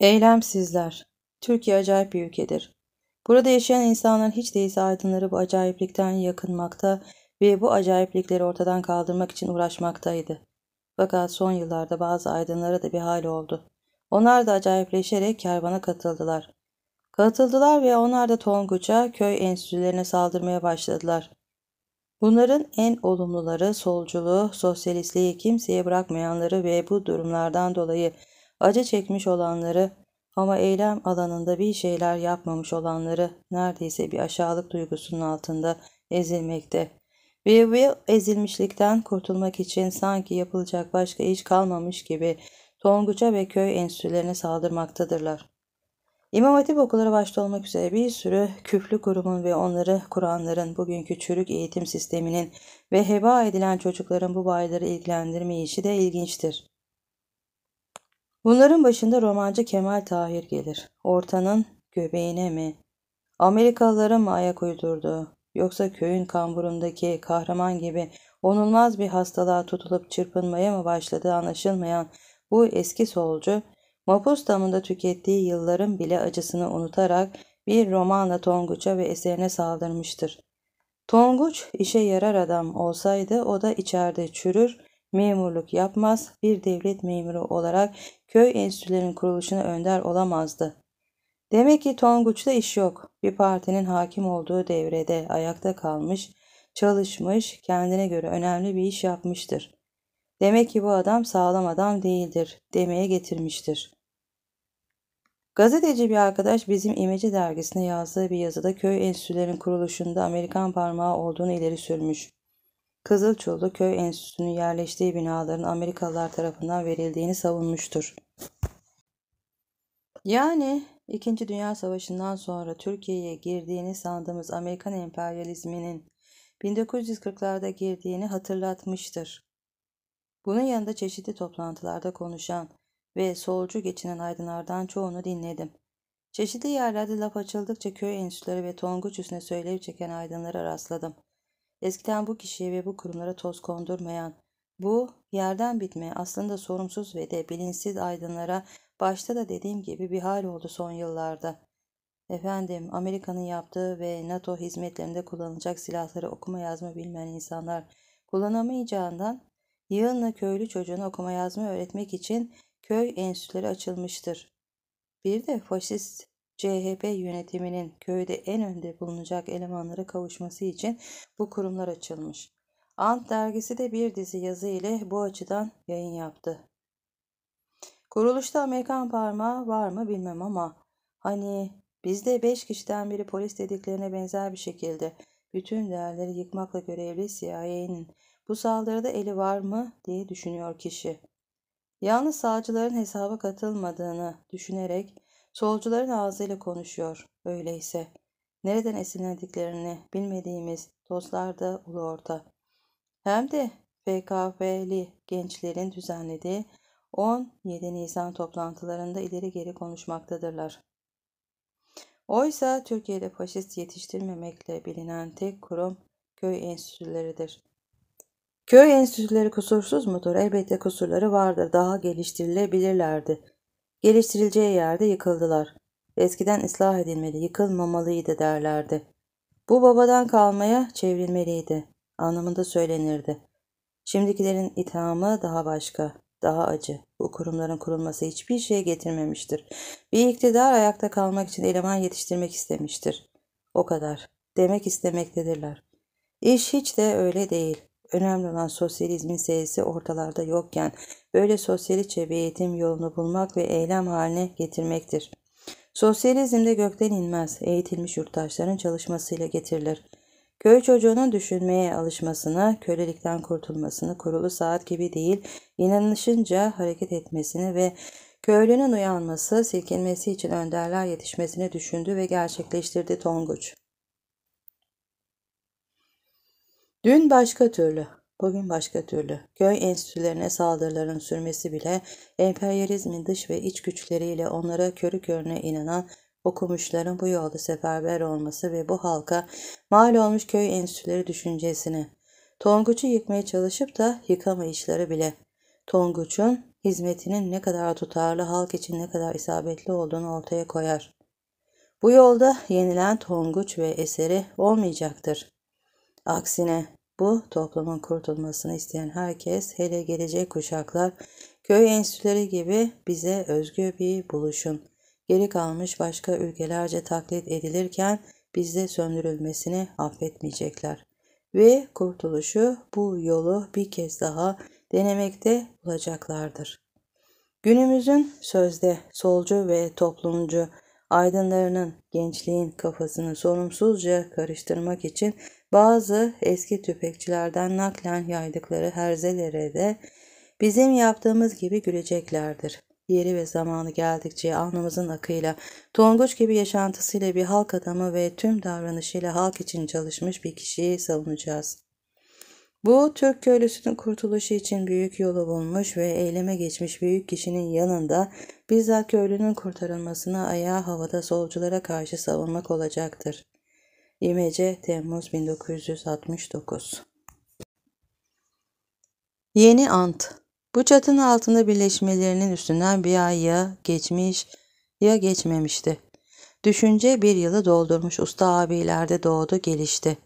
Eylemsizler. Türkiye acayip bir ülkedir. Burada yaşayan insanlar hiç değilse aydınları bu acayiplikten yakınmakta ve bu acayiplikleri ortadan kaldırmak için uğraşmaktaydı. Fakat son yıllarda bazı aydınlara da bir hal oldu. Onlar da acayipleşerek kervana katıldılar. Katıldılar ve onlar da Tonguç'a köy enstitülerine saldırmaya başladılar. Bunların en olumluları solculuğu, sosyalistliği kimseye bırakmayanları ve bu durumlardan dolayı acı çekmiş olanları ama eylem alanında bir şeyler yapmamış olanları neredeyse bir aşağılık duygusunun altında ezilmekte. Ve ezilmişlikten kurtulmak için sanki yapılacak başka iş kalmamış gibi Tonguç'a ve köy enstitülerine saldırmaktadırlar. İmam Hatip okulları başta olmak üzere bir sürü küflü kurumun ve onları kuranların bugünkü çürük eğitim sisteminin ve heba edilen çocukların bu bayları ilgilendirme işi de ilginçtir. Bunların başında romancı Kemal Tahir gelir. Ortanın göbeğine mi? Amerikalılara mı ayak uydurdu? Yoksa köyün kamburundaki kahraman gibi onulmaz bir hastalığa tutulup çırpınmaya mı başladı anlaşılmayan bu eski solcu, mapus damında tükettiği yılların bile acısını unutarak bir romanla Tonguç'a ve eserine saldırmıştır. Tonguç işe yarar adam olsaydı o da içeride çürür, memurluk yapmaz, bir devlet memuru olarak köy enstitülerinin kuruluşuna önder olamazdı. Demek ki Tonguç'ta iş yok. Bir partinin hakim olduğu devrede ayakta kalmış, çalışmış, kendine göre önemli bir iş yapmıştır. Demek ki bu adam sağlam adam değildir demeye getirmiştir. Gazeteci bir arkadaş bizim İmece dergisine yazdığı bir yazıda köy enstitülerinin kuruluşunda Amerikan parmağı olduğunu ileri sürmüş. Kızılçullu Köy Enstitüsü'nün yerleştiği binaların Amerikalılar tarafından verildiğini savunmuştur. Yani İkinci Dünya Savaşı'ndan sonra Türkiye'ye girdiğini sandığımız Amerikan emperyalizminin 1940'larda girdiğini hatırlatmıştır. Bunun yanında çeşitli toplantılarda konuşan ve solcu geçinen aydınlardan çoğunu dinledim. Çeşitli yerlerde laf açıldıkça köy enstitüleri ve tonguç üstüne söylev çeken aydınlara rastladım. Eskiden bu kişiye ve bu kurumlara toz kondurmayan, bu yerden bitme aslında sorumsuz ve de bilinçsiz aydınlara başta da dediğim gibi bir hal oldu son yıllarda. Efendim Amerika'nın yaptığı ve NATO hizmetlerinde kullanılacak silahları okuma yazma bilmeyen insanlar kullanamayacağından yığınla köylü çocuğuna okuma yazma öğretmek için köy enstitüleri açılmıştır. Bir de faşist CHP yönetiminin köyde en önde bulunacak elemanlara kavuşması için bu kurumlar açılmış. Ant dergisi de bir dizi yazı ile bu açıdan yayın yaptı. Kuruluşta Amerikan parmağı var mı bilmem ama hani bizde 5 kişiden biri polis dediklerine benzer bir şekilde bütün değerleri yıkmakla görevli CIA'nin bu saldırıda eli var mı diye düşünüyor kişi. Yalnız sağcıların hesaba katılmadığını düşünerek Solcuların ağzıyla konuşuyor. Öyleyse nereden esinlediklerini bilmediğimiz dostlar ulu orta. Hem de FKP'li gençlerin düzenlediği 17 Nisan toplantılarında ileri geri konuşmaktadırlar. Oysa Türkiye'de faşist yetiştirmemekle bilinen tek kurum köy enstitüleridir. Köy enstitüleri kusursuz mudur? Elbette kusurları vardır. Daha geliştirilebilirlerdi. Geliştirileceği yerde yıkıldılar. Eskiden ıslah edilmeli, yıkılmamalıydı derlerdi. Bu babadan kalmaya çevrilmeliydi anlamında söylenirdi. Şimdikilerin ithamı daha başka, daha acı. Bu kurumların kurulması hiçbir şey getirmemiştir. Bir iktidar ayakta kalmak için eleman yetiştirmek istemiştir. O kadar. Demek istemektedirler. İş hiç de öyle değil. Önemli olan sosyalizmin seyisi ortalarda yokken böyle sosyalistçe bir eğitim yolunu bulmak ve eylem haline getirmektir. Sosyalizmde gökten inmez, eğitilmiş yurttaşların çalışmasıyla getirilir. Köy çocuğunun düşünmeye alışmasını, kölelikten kurtulmasını, kurulu saat gibi değil, inanışınca hareket etmesini ve köylünün uyanması, silkinmesi için önderler yetişmesini düşündü ve gerçekleştirdi Tonguç. Dün başka türlü, bugün başka türlü. Köy enstitülerine saldırıların sürmesi bile emperyalizmin dış ve iç güçleriyle onlara körü körüne inanan okumuşların bu yolda seferber olması ve bu halka mal olmuş köy enstitüleri düşüncesini. Tonguç'u yıkmaya çalışıp da yıkama işleri bile. Tonguç'un hizmetinin ne kadar tutarlı halk için ne kadar isabetli olduğunu ortaya koyar. Bu yolda yenilen Tonguç ve eseri olmayacaktır. Aksine bu toplumun kurtulmasını isteyen herkes hele gelecek kuşaklar köy enstitüleri gibi bize özgü bir buluşun geri kalmış başka ülkelerce taklit edilirken bizde söndürülmesini affetmeyecekler. Ve kurtuluşu bu yolu bir kez daha denemekte bulacaklardır. Günümüzün sözde solcu ve toplumcu aydınlarının gençliğin kafasını sorumsuzca karıştırmak için bazı eski tüfekçilerden naklen yaydıkları herzelere de bizim yaptığımız gibi güleceklerdir. Yeri ve zamanı geldikçe alnımızın akıyla, Tonguç gibi yaşantısıyla bir halk adamı ve tüm davranışıyla halk için çalışmış bir kişiyi savunacağız. Bu Türk köylüsünün kurtuluşu için büyük yolu bulmuş ve eyleme geçmiş büyük kişinin yanında bizzat köylünün kurtarılmasına ayağa havada solculara karşı savunmak olacaktır. İmece Temmuz 1969 Yeni Ant Bu çatının altında birleşmelerinin üstünden bir ay ya geçmiş ya geçmemişti. Düşünce bir yılı doldurmuş usta abilerde doğdu gelişti.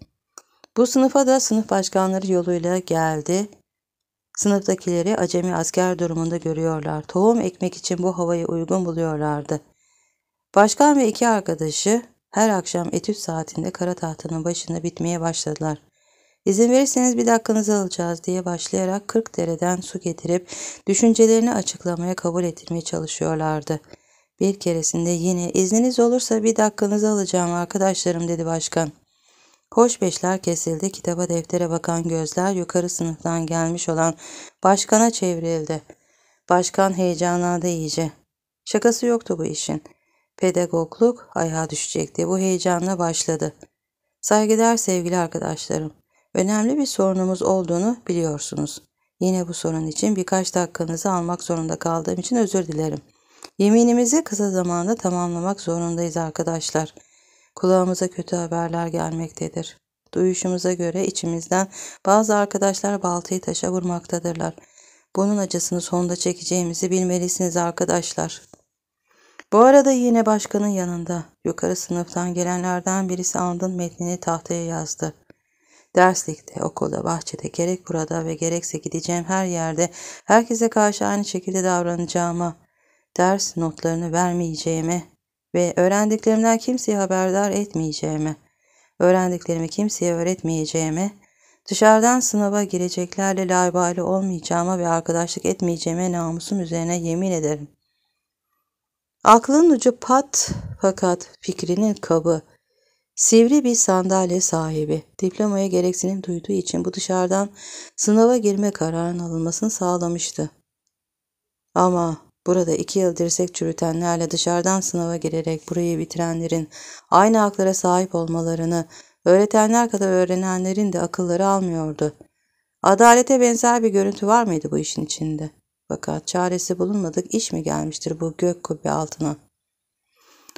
Bu sınıfa da sınıf başkanları yoluyla geldi. Sınıftakileri acemi asker durumunda görüyorlar. Tohum ekmek için bu havayı uygun buluyorlardı. Başkan ve iki arkadaşı her akşam etüt saatinde kara tahtanın başında bitmeye başladılar. İzin verirseniz bir dakikanızı alacağız diye başlayarak 40 dereden su getirip düşüncelerini açıklamaya kabul ettirmeye çalışıyorlardı. Bir keresinde yine izniniz olursa bir dakikanızı alacağım arkadaşlarım dedi başkan. Hoş beşler kesildi. Kitaba deftere bakan gözler yukarı sınıftan gelmiş olan başkana çevrildi. Başkan heyecanlandı iyice. Şakası yoktu bu işin pedagogluk ayağa düşecekti. Bu heyecanla başladı. Saygıdeğer sevgili arkadaşlarım, önemli bir sorunumuz olduğunu biliyorsunuz. Yine bu sorun için birkaç dakikanızı almak zorunda kaldığım için özür dilerim. Yeminimizi kısa zamanda tamamlamak zorundayız arkadaşlar. Kulağımıza kötü haberler gelmektedir. Duyuşumuza göre içimizden bazı arkadaşlar baltayı taşa vurmaktadırlar. Bunun acısını sonunda çekeceğimizi bilmelisiniz arkadaşlar. Bu arada yine başkanın yanında yukarı sınıftan gelenlerden birisi andın metnini tahtaya yazdı. Derslikte, okulda, bahçede, gerek burada ve gerekse gideceğim her yerde herkese karşı aynı şekilde davranacağıma, ders notlarını vermeyeceğime ve öğrendiklerimden kimseye haberdar etmeyeceğime, öğrendiklerimi kimseye öğretmeyeceğime, dışarıdan sınava gireceklerle laybali olmayacağıma ve arkadaşlık etmeyeceğime namusum üzerine yemin ederim.'' Aklın ucu pat fakat fikrinin kabı. Sivri bir sandalye sahibi. Diplomaya gereksinim duyduğu için bu dışarıdan sınava girme kararının alınmasını sağlamıştı. Ama burada iki yıl dirsek çürütenlerle dışarıdan sınava girerek burayı bitirenlerin aynı haklara sahip olmalarını öğretenler kadar öğrenenlerin de akılları almıyordu. Adalete benzer bir görüntü var mıydı bu işin içinde?'' Fakat çaresi bulunmadık iş mi gelmiştir bu gök kubbe altına?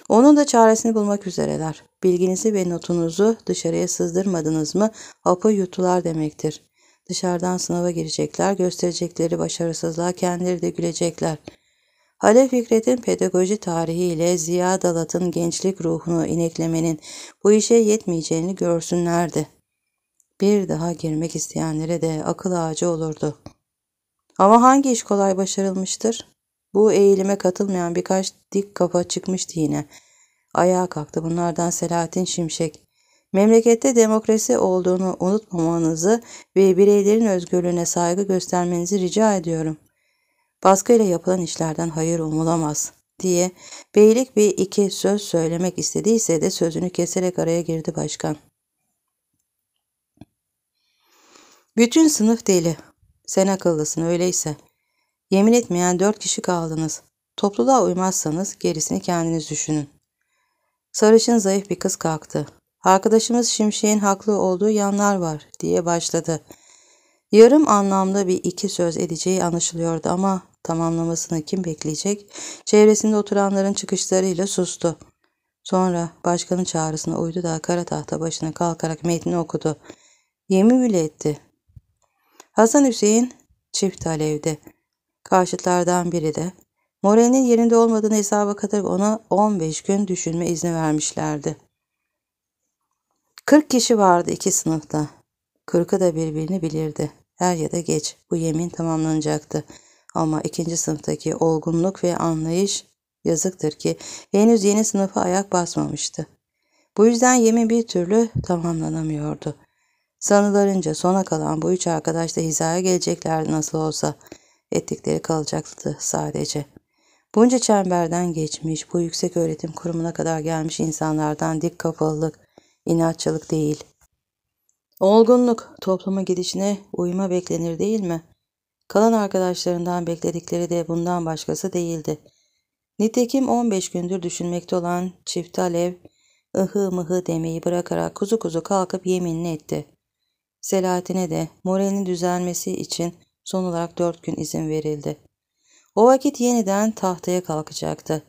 Onun da çaresini bulmak üzereler. Bilginizi ve notunuzu dışarıya sızdırmadınız mı hapı yuttular demektir. Dışarıdan sınava girecekler, gösterecekleri başarısızlığa kendileri de gülecekler. Halef Fikret'in pedagoji tarihiyle Ziya Dalat'ın gençlik ruhunu ineklemenin bu işe yetmeyeceğini görsünlerdi. Bir daha girmek isteyenlere de akıl ağacı olurdu.'' Ama hangi iş kolay başarılmıştır? Bu eğilime katılmayan birkaç dik kafa çıkmıştı yine. Ayağa kalktı bunlardan Selahattin Şimşek. Memlekette demokrasi olduğunu unutmamanızı ve bireylerin özgürlüğüne saygı göstermenizi rica ediyorum. Baskıyla yapılan işlerden hayır umulamaz diye beylik bir iki söz söylemek istediyse de sözünü keserek araya girdi başkan. Bütün sınıf deli. Sen akıllısın öyleyse. Yemin etmeyen dört kişi kaldınız. Topluluğa uymazsanız gerisini kendiniz düşünün. Sarışın zayıf bir kız kalktı. Arkadaşımız Şimşek'in haklı olduğu yanlar var diye başladı. Yarım anlamda bir iki söz edeceği anlaşılıyordu ama tamamlamasını kim bekleyecek? Çevresinde oturanların çıkışlarıyla sustu. Sonra başkanın çağrısına uydu da kara tahta başına kalkarak metni okudu. Yemin bile etti. Hasan Hüseyin çift alevdi. Karşıtlardan biri de Morel'in yerinde olmadığını hesaba katarak ona 15 gün düşünme izni vermişlerdi. 40 kişi vardı iki sınıfta. 40'ı da birbirini bilirdi. Er ya da geç bu yemin tamamlanacaktı. Ama ikinci sınıftaki olgunluk ve anlayış yazıktır ki henüz yeni sınıfa ayak basmamıştı. Bu yüzden yemin bir türlü tamamlanamıyordu. Sanılarınca sona kalan bu üç arkadaş da hizaya geleceklerdi nasıl olsa. Ettikleri kalacaktı sadece. Bunca çemberden geçmiş, bu yüksek öğretim kurumuna kadar gelmiş insanlardan dik kafalılık, inatçılık değil. Olgunluk, topluma gidişine uyuma beklenir değil mi? Kalan arkadaşlarından bekledikleri de bundan başkası değildi. Nitekim 15 gündür düşünmekte olan çift alev, ıhı mıhı demeyi bırakarak kuzu kuzu kalkıp yeminini etti. Selahattin'e de moralinin düzelmesi için son olarak dört gün izin verildi. O vakit yeniden tahtaya kalkacaktı.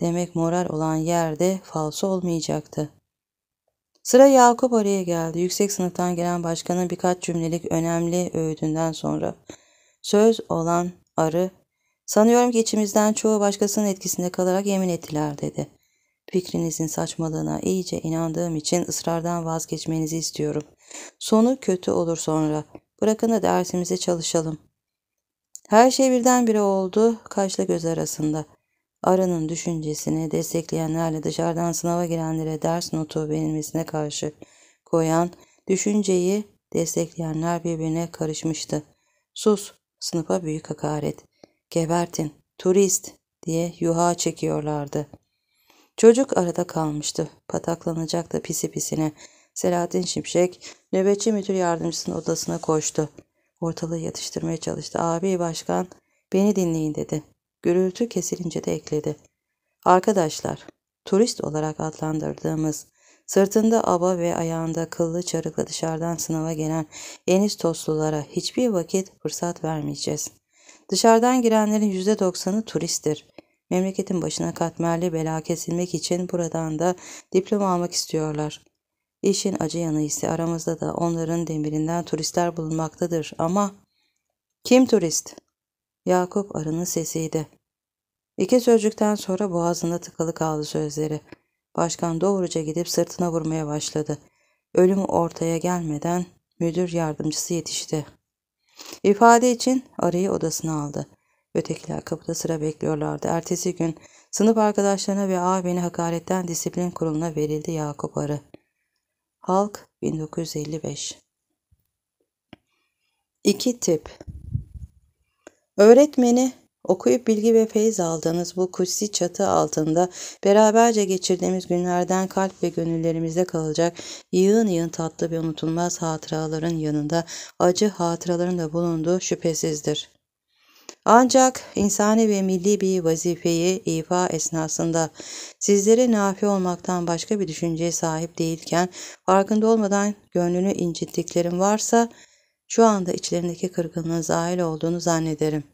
Demek moral olan yerde falso olmayacaktı. Sıra Yakup araya geldi. Yüksek sınıftan gelen başkanın birkaç cümlelik önemli öğüdünden sonra. Söz olan arı, sanıyorum ki içimizden çoğu başkasının etkisinde kalarak yemin ettiler dedi. Fikrinizin saçmalığına iyice inandığım için ısrardan vazgeçmenizi istiyorum. Sonu kötü olur sonra. Bırakın da dersimize çalışalım. Her şey birdenbire oldu kaşla göz arasında. Aranın düşüncesini destekleyenlerle dışarıdan sınava girenlere ders notu verilmesine karşı koyan düşünceyi destekleyenler birbirine karışmıştı. Sus, sınıfa büyük hakaret. Gebertin, turist diye yuha çekiyorlardı. Çocuk arada kalmıştı. Pataklanacaktı pisi pisine. Selahattin Şimşek nöbetçi müdür yardımcısının odasına koştu. Ortalığı yatıştırmaya çalıştı. Abi başkan beni dinleyin dedi. Gürültü kesilince de ekledi. Arkadaşlar turist olarak adlandırdığımız Sırtında aba ve ayağında kıllı çarıkla dışarıdan sınava gelen eniz Toslulara hiçbir vakit fırsat vermeyeceğiz. Dışarıdan girenlerin %90'ı turisttir. Memleketin başına katmerli bela kesilmek için buradan da diploma almak istiyorlar. İşin acı yanı ise aramızda da onların demirinden turistler bulunmaktadır ama kim turist? Yakup arının sesiydi. İki sözcükten sonra boğazında tıkalı kaldı sözleri. Başkan doğruca gidip sırtına vurmaya başladı. Ölüm ortaya gelmeden müdür yardımcısı yetişti. İfade için arıyı odasına aldı. Ötekiler kapıda sıra bekliyorlardı. Ertesi gün sınıf arkadaşlarına ve ağabeyine hakaretten disiplin kuruluna verildi Yakup Arı. Halk 1955 İki tip Öğretmeni Okuyup bilgi ve feyiz aldığınız bu kutsi çatı altında beraberce geçirdiğimiz günlerden kalp ve gönüllerimizde kalacak yığın yığın tatlı ve unutulmaz hatıraların yanında acı hatıraların da bulunduğu şüphesizdir. Ancak insani ve milli bir vazifeyi ifa esnasında sizlere nafi olmaktan başka bir düşünceye sahip değilken farkında olmadan gönlünü incittiklerim varsa şu anda içlerindeki kırgınlığın zahil olduğunu zannederim.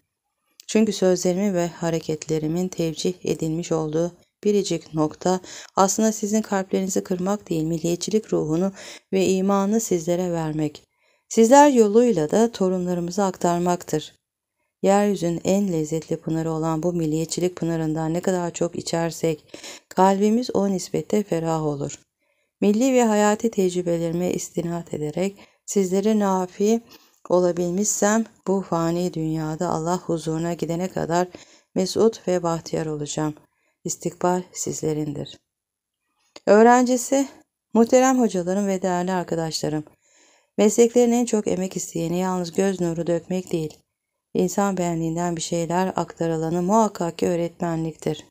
Çünkü sözlerimi ve hareketlerimin tevcih edilmiş olduğu biricik nokta aslında sizin kalplerinizi kırmak değil milliyetçilik ruhunu ve imanını sizlere vermek. Sizler yoluyla da torunlarımızı aktarmaktır. Yeryüzün en lezzetli pınarı olan bu milliyetçilik pınarından ne kadar çok içersek kalbimiz o nispette ferah olur. Milli ve hayati tecrübelerime istinat ederek sizlere nafi olabilmişsem bu fani dünyada Allah huzuruna gidene kadar mesut ve bahtiyar olacağım. İstikbal sizlerindir. Öğrencisi, muhterem hocalarım ve değerli arkadaşlarım, mesleklerin en çok emek isteyeni yalnız göz nuru dökmek değil, İnsan benliğinden bir şeyler aktarılanı muhakkak ki öğretmenliktir.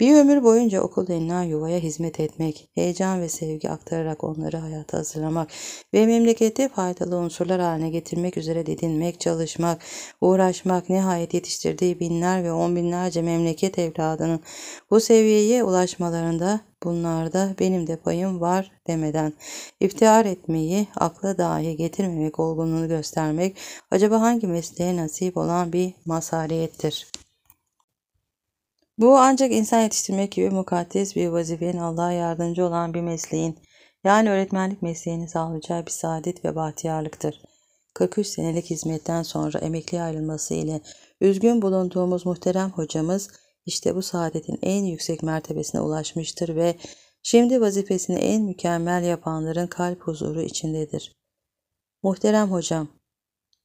Bir ömür boyunca okul denilen yuvaya hizmet etmek, heyecan ve sevgi aktararak onları hayata hazırlamak ve memlekete faydalı unsurlar haline getirmek üzere didinmek, çalışmak, uğraşmak nihayet yetiştirdiği binler ve on binlerce memleket evladının bu seviyeye ulaşmalarında bunlarda benim de payım var demeden iftihar etmeyi akla dahi getirmemek olgunluğunu göstermek acaba hangi mesleğe nasip olan bir masaliyettir? Bu ancak insan yetiştirmek gibi mukaddes bir vazifenin Allah'a yardımcı olan bir mesleğin yani öğretmenlik mesleğini sağlayacağı bir saadet ve bahtiyarlıktır. 43 senelik hizmetten sonra emekli ayrılması ile üzgün bulunduğumuz muhterem hocamız işte bu saadetin en yüksek mertebesine ulaşmıştır ve şimdi vazifesini en mükemmel yapanların kalp huzuru içindedir. Muhterem hocam,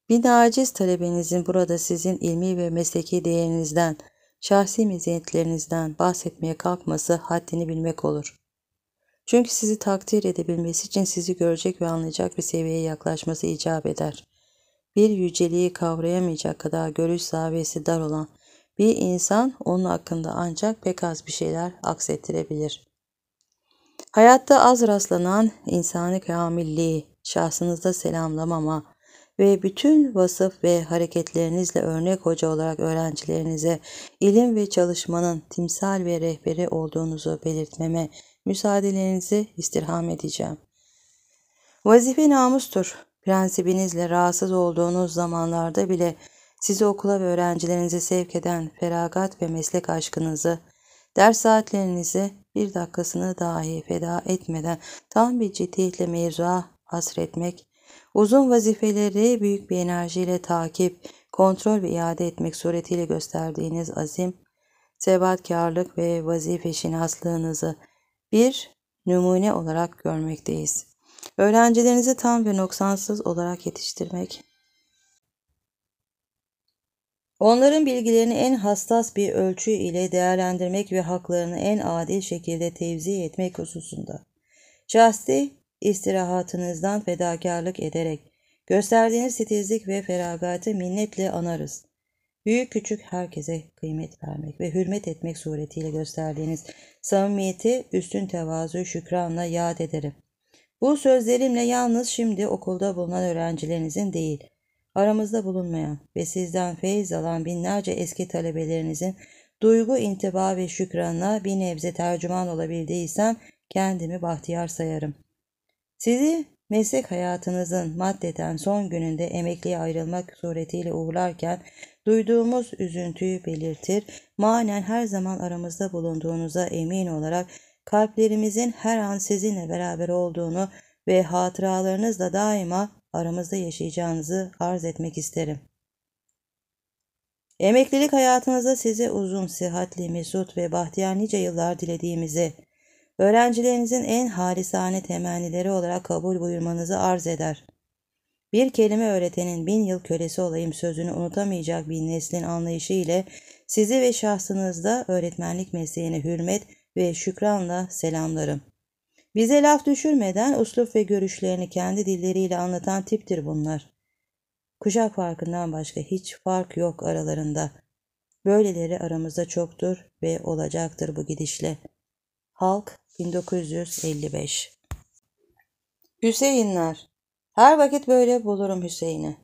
bir naciz talebenizin burada sizin ilmi ve mesleki değerinizden, şahsi meziyetlerinizden bahsetmeye kalkması haddini bilmek olur. Çünkü sizi takdir edebilmesi için sizi görecek ve anlayacak bir seviyeye yaklaşması icap eder. Bir yüceliği kavrayamayacak kadar görüş zaviyesi dar olan bir insan onun hakkında ancak pek az bir şeyler aksettirebilir. Hayatta az rastlanan insani kamilliği, şahsınızda selamlamama, ve bütün vasıf ve hareketlerinizle örnek hoca olarak öğrencilerinize ilim ve çalışmanın timsal ve rehberi olduğunuzu belirtmeme müsaadelerinizi istirham edeceğim. Vazife namustur. Prensibinizle rahatsız olduğunuz zamanlarda bile sizi okula ve öğrencilerinize sevk eden feragat ve meslek aşkınızı, ders saatlerinizi bir dakikasını dahi feda etmeden tam bir ciddiyetle mevzuya hasretmek Uzun vazifeleri büyük bir enerjiyle takip, kontrol ve iade etmek suretiyle gösterdiğiniz azim, sebatkarlık ve vazife şinaslığınızı bir numune olarak görmekteyiz. Öğrencilerinizi tam ve noksansız olarak yetiştirmek, Onların bilgilerini en hassas bir ölçü ile değerlendirmek ve haklarını en adil şekilde tevzi etmek hususunda. Şahsi istirahatınızdan fedakarlık ederek gösterdiğiniz titizlik ve feragatı minnetle anarız. Büyük küçük herkese kıymet vermek ve hürmet etmek suretiyle gösterdiğiniz samimiyeti üstün tevazu şükranla yad ederim. Bu sözlerimle yalnız şimdi okulda bulunan öğrencilerinizin değil, aramızda bulunmayan ve sizden feyiz alan binlerce eski talebelerinizin duygu, intiba ve şükranla bir nebze tercüman olabildiysem kendimi bahtiyar sayarım. Sizi meslek hayatınızın maddeten son gününde emekliye ayrılmak suretiyle uğurlarken duyduğumuz üzüntüyü belirtir, manen her zaman aramızda bulunduğunuza emin olarak kalplerimizin her an sizinle beraber olduğunu ve hatıralarınızla daima aramızda yaşayacağınızı arz etmek isterim. Emeklilik hayatınızda size uzun, sıhhatli, mesut ve bahtiyar nice yıllar dilediğimizi, öğrencilerinizin en halisane temennileri olarak kabul buyurmanızı arz eder. Bir kelime öğretenin bin yıl kölesi olayım sözünü unutamayacak bir neslin anlayışı ile sizi ve şahsınızda öğretmenlik mesleğine hürmet ve şükranla selamlarım. Bize laf düşürmeden uslup ve görüşlerini kendi dilleriyle anlatan tiptir bunlar. Kuşak farkından başka hiç fark yok aralarında. Böyleleri aramızda çoktur ve olacaktır bu gidişle. Halk 1955 Hüseyinler Her vakit böyle bulurum Hüseyin'i.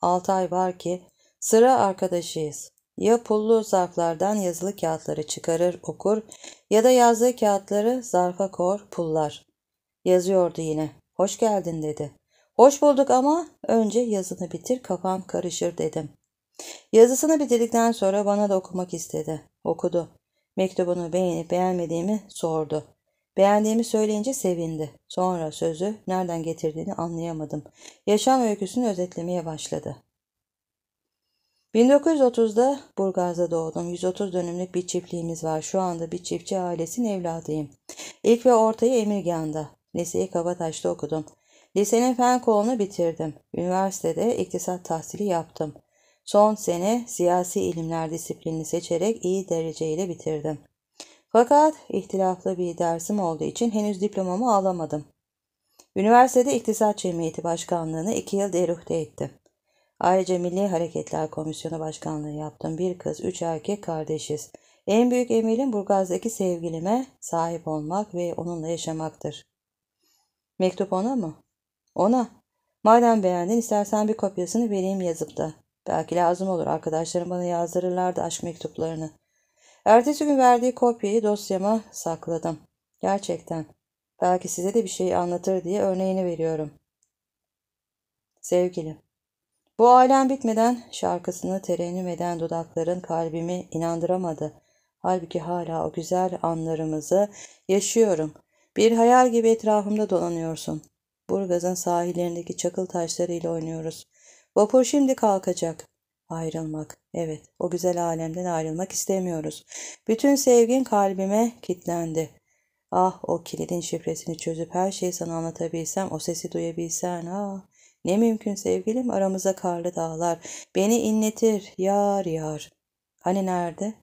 6 ay var ki sıra arkadaşıyız. Ya pullu zarflardan yazılı kağıtları çıkarır okur ya da yazdığı kağıtları zarfa kor pullar. Yazıyordu yine. Hoş geldin dedi. Hoş bulduk ama önce yazını bitir kafam karışır dedim. Yazısını bitirdikten sonra bana da okumak istedi. Okudu. Mektubunu beğenip beğenmediğimi sordu. Beğendiğimi söyleyince sevindi. Sonra sözü nereden getirdiğini anlayamadım. Yaşam öyküsünü özetlemeye başladı. 1930'da Burgaz'da doğdum. 130 dönümlük bir çiftliğimiz var. Şu anda bir çiftçi ailesinin evladıyım. İlk ve ortayı Emirgan'da. Liseyi Kabataş'ta okudum. Lisenin fen kolunu bitirdim. Üniversitede iktisat tahsili yaptım. Son sene siyasi ilimler disiplinini seçerek iyi dereceyle bitirdim. Fakat ihtilaflı bir dersim olduğu için henüz diplomamı alamadım. Üniversitede İktisat Cemiyeti Başkanlığı'nı iki yıl deruhte ettim. Ayrıca Milli Hareketler Komisyonu Başkanlığı yaptım. Bir kız, üç erkek kardeşiz. En büyük emelim Burgaz'daki sevgilime sahip olmak ve onunla yaşamaktır. Mektup ona mı? Ona. Madem beğendin istersen bir kopyasını vereyim yazıp da. Belki lazım olur. Arkadaşlarım bana yazdırırlardı aşk mektuplarını. Ertesi gün verdiği kopyayı dosyama sakladım. Gerçekten. Belki size de bir şey anlatır diye örneğini veriyorum. Sevgilim. Bu alem bitmeden şarkısını terennüm eden dudakların kalbimi inandıramadı. Halbuki hala o güzel anlarımızı yaşıyorum. Bir hayal gibi etrafımda dolanıyorsun. Burgaz'ın sahillerindeki çakıl taşlarıyla oynuyoruz. Vapur şimdi kalkacak. Ayrılmak. Evet, o güzel alemden ayrılmak istemiyoruz. Bütün sevgin kalbime kilitlendi. Ah o kilidin şifresini çözüp her şeyi sana anlatabilsem, o sesi duyabilsen. Ah ne mümkün sevgilim aramıza karlı dağlar. Beni inletir yar yar. Hani nerede?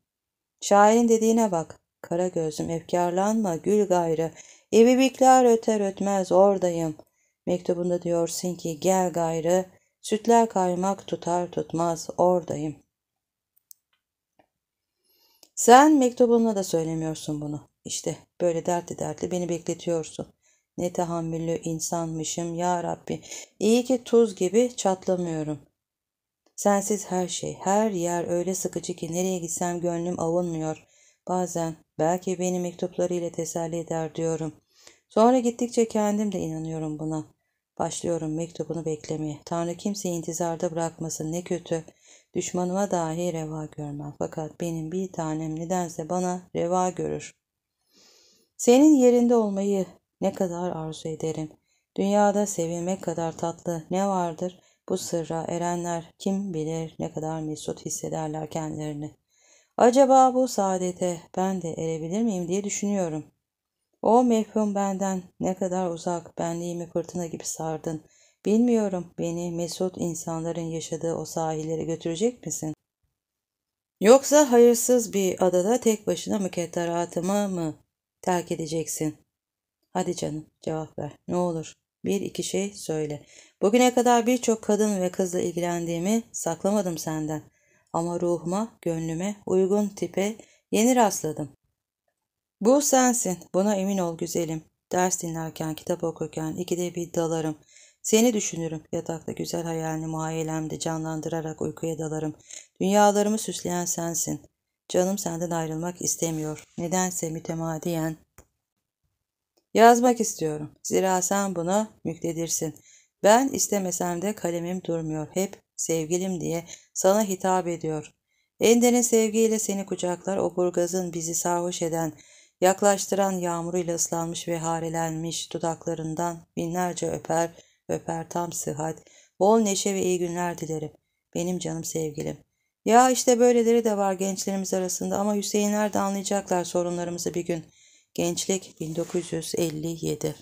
Şairin dediğine bak. Kara gözüm efkarlanma gül gayrı. Evi Evibikler öter ötmez oradayım. Mektubunda diyorsun ki gel gayrı. Sütler kaymak tutar tutmaz oradayım. Sen mektubunla da söylemiyorsun bunu. İşte böyle dertli dertli beni bekletiyorsun. Ne tahammüllü insanmışım ya Rabbi. İyi ki tuz gibi çatlamıyorum. Sensiz her şey, her yer öyle sıkıcı ki nereye gitsem gönlüm avunmuyor. Bazen belki beni mektuplarıyla teselli eder diyorum. Sonra gittikçe kendim de inanıyorum buna. Başlıyorum mektubunu beklemeye. Tanrı kimseyi intizarda bırakmasın ne kötü. Düşmanıma dahi reva görmem. Fakat benim bir tanem nedense bana reva görür. Senin yerinde olmayı ne kadar arzu ederim. Dünyada sevilmek kadar tatlı ne vardır? Bu sırra erenler kim bilir ne kadar mesut hissederler kendilerini. Acaba bu saadete ben de erebilir miyim diye düşünüyorum. O mefhum benden ne kadar uzak benliğimi fırtına gibi sardın. Bilmiyorum beni mesut insanların yaşadığı o sahillere götürecek misin? Yoksa hayırsız bir adada tek başına mükedderatımı mı terk edeceksin? Hadi canım cevap ver ne olur bir iki şey söyle. Bugüne kadar birçok kadın ve kızla ilgilendiğimi saklamadım senden. Ama ruhuma, gönlüme, uygun tipe yeni rastladım. Bu sensin. Buna emin ol güzelim. Ders dinlerken, kitap okurken ikide bir dalarım. Seni düşünürüm. Yatakta güzel hayalini muayelemde canlandırarak uykuya dalarım. Dünyalarımı süsleyen sensin. Canım senden ayrılmak istemiyor. Nedense mütemadiyen. Yazmak istiyorum. Zira sen buna müktedirsin. Ben istemesem de kalemim durmuyor. Hep sevgilim diye sana hitap ediyor. Ender'in sevgiyle seni kucaklar, o burgazın bizi sarhoş eden, Yaklaştıran yağmuruyla ıslanmış ve harelenmiş dudaklarından binlerce öper, öper tam sıhhat, bol neşe ve iyi günler dilerim. Benim canım sevgilim. Ya işte böyleleri de var gençlerimiz arasında ama Hüseyinler de anlayacaklar sorunlarımızı bir gün. Gençlik 1957